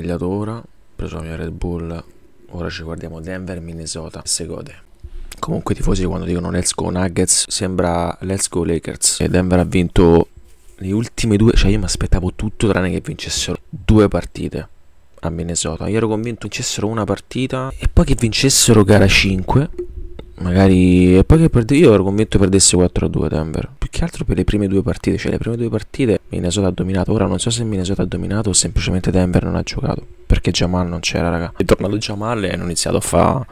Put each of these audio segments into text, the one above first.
svegliato ora, ho preso la mia Red Bull, ora ci guardiamo Denver, Minnesota, se gode. Comunque i tifosi quando dicono let's go Nuggets sembra let's go Lakers e Denver ha vinto le ultime due, cioè io mi aspettavo tutto tranne che vincessero due partite a Minnesota. Io ero convinto che vincessero una partita e poi che vincessero gara 5, magari e poi che perde... io ero convinto perdesse 4-2 Denver che altro per le prime due partite, cioè le prime due partite Minnesota ha dominato, ora non so se Minnesota ha dominato o semplicemente Denver non ha giocato, perché Jamal non c'era raga, è tornato Jamal e hanno iniziato a fare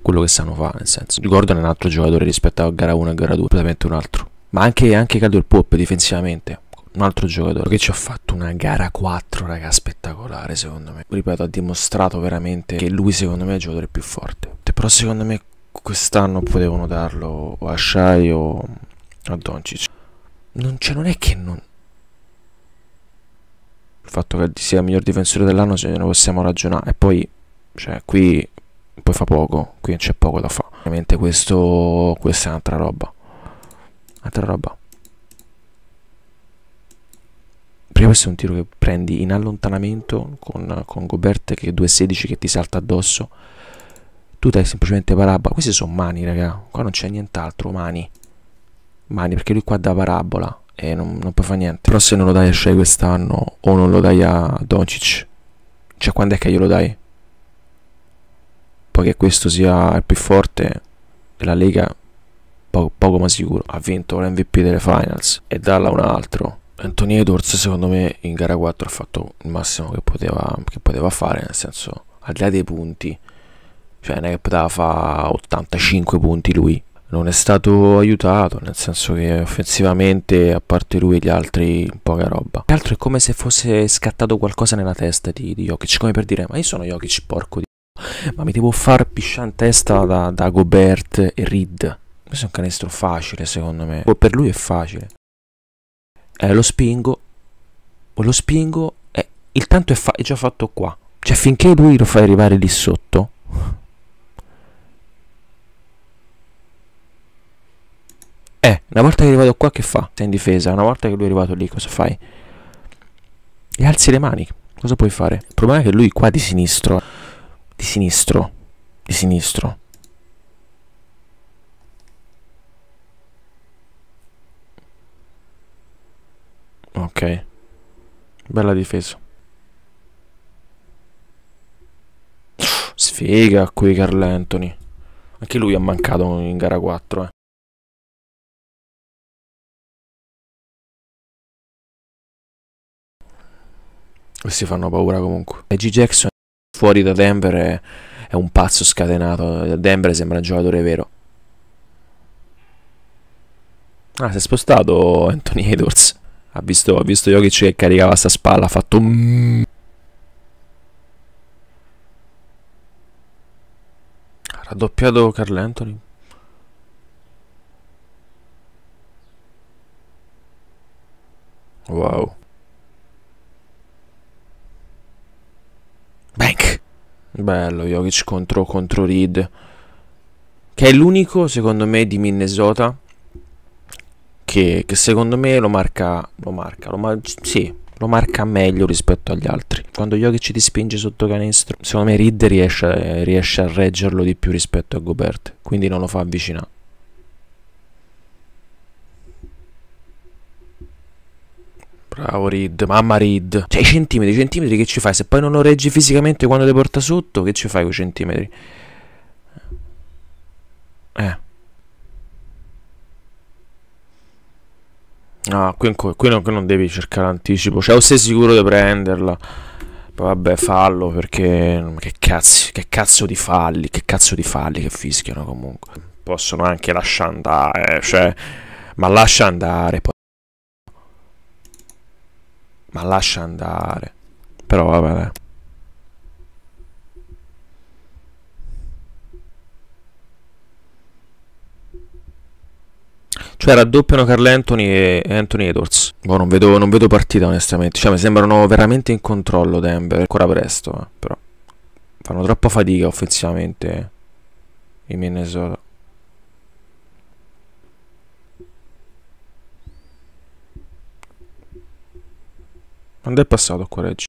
quello che sanno fare, nel senso, Gordon è un altro giocatore rispetto a gara 1 e gara 2, completamente un altro, ma anche, anche Caldwell Pop difensivamente, un altro giocatore che ci ha fatto una gara 4, raga, spettacolare secondo me. Ripeto, ha dimostrato veramente che lui secondo me è il giocatore più forte. Però secondo me quest'anno potevano darlo a Shai o a Doncic non, cioè, non è che non il fatto che sia il miglior difensore dell'anno ce ne possiamo ragionare e poi cioè qui poi fa poco qui c'è poco da fare ovviamente questo questa è un'altra roba altra roba Prima, questo è un tiro che prendi in allontanamento con, con Gobert che è 2-16 che ti salta addosso tu dai semplicemente parabola queste sono mani raga qua non c'è nient'altro mani mani perché lui qua da parabola e non, non puoi fare niente. Però se non lo dai a Shea quest'anno o non lo dai a Doncic, cioè quando è che glielo dai? Poi che questo sia il più forte della Lega, poco, poco ma sicuro. Ha vinto l'MVP delle finals e darla un altro. Anthony Edwards secondo me in gara 4 ha fatto il massimo che poteva, che poteva fare, nel senso al di là dei punti, cioè non è che poteva fare 85 punti lui, non è stato aiutato, nel senso che offensivamente, a parte lui, e gli altri, poca roba. Più altro è come se fosse scattato qualcosa nella testa di, di Jokic, come per dire, ma io sono Jokic, porco di... Ma mi devo far pisciare in testa da, da Gobert e Reed. Questo è un canestro facile, secondo me. O boh, per lui è facile. Eh, lo spingo. O lo spingo. Eh, il tanto è, fa- è già fatto qua. Cioè, finché lui lo fa arrivare lì sotto, Eh, una volta che è arrivato qua che fa? Sei in difesa, una volta che lui è arrivato lì cosa fai? E alzi le mani, cosa puoi fare? Il problema è che lui qua di sinistro, di sinistro, di sinistro. Ok, bella difesa. Sfiga qui Carl Anthony. Anche lui ha mancato in gara 4, eh. Questi fanno paura comunque. E G. Jackson fuori da Denver è, è un pazzo scatenato. Denver sembra un giocatore vero. Ah, si è spostato Anthony Edwards. Ha visto, ha visto Jokic che caricava sta spalla, ha fatto... Mm. Ha raddoppiato Carl Anthony. Wow. Bello Jokic contro, contro Reed. Che è l'unico, secondo me, di Minnesota. Che, che secondo me lo marca. Lo marca. Lo mar- sì, lo marca meglio rispetto agli altri. Quando Jokic ti spinge sotto canestro, secondo me Reed riesce, riesce a reggerlo di più rispetto a Gobert. Quindi non lo fa avvicinare. Bravo Reed, mamma Reed. Cioè i centimetri, i centimetri che ci fai? Se poi non lo reggi fisicamente quando ti porta sotto, che ci fai con i centimetri? Eh. No, ah, qui, qui, non, qui non devi cercare anticipo. Cioè, o sei sicuro di prenderla. vabbè, fallo perché. Che cazzo, che cazzo di falli, che cazzo di falli che fischiano comunque. Possono anche lasciare andare, cioè. Ma lascia andare poi. Ma lascia andare. Però vabbè. Cioè raddoppiano Carl Anthony e Anthony Edwards. Boh, non vedo, non vedo partita onestamente. Cioè mi sembrano veramente in controllo Denver. Ancora presto, eh, però. Fanno troppa fatica offensivamente i Minnesota. Onde é passado correge.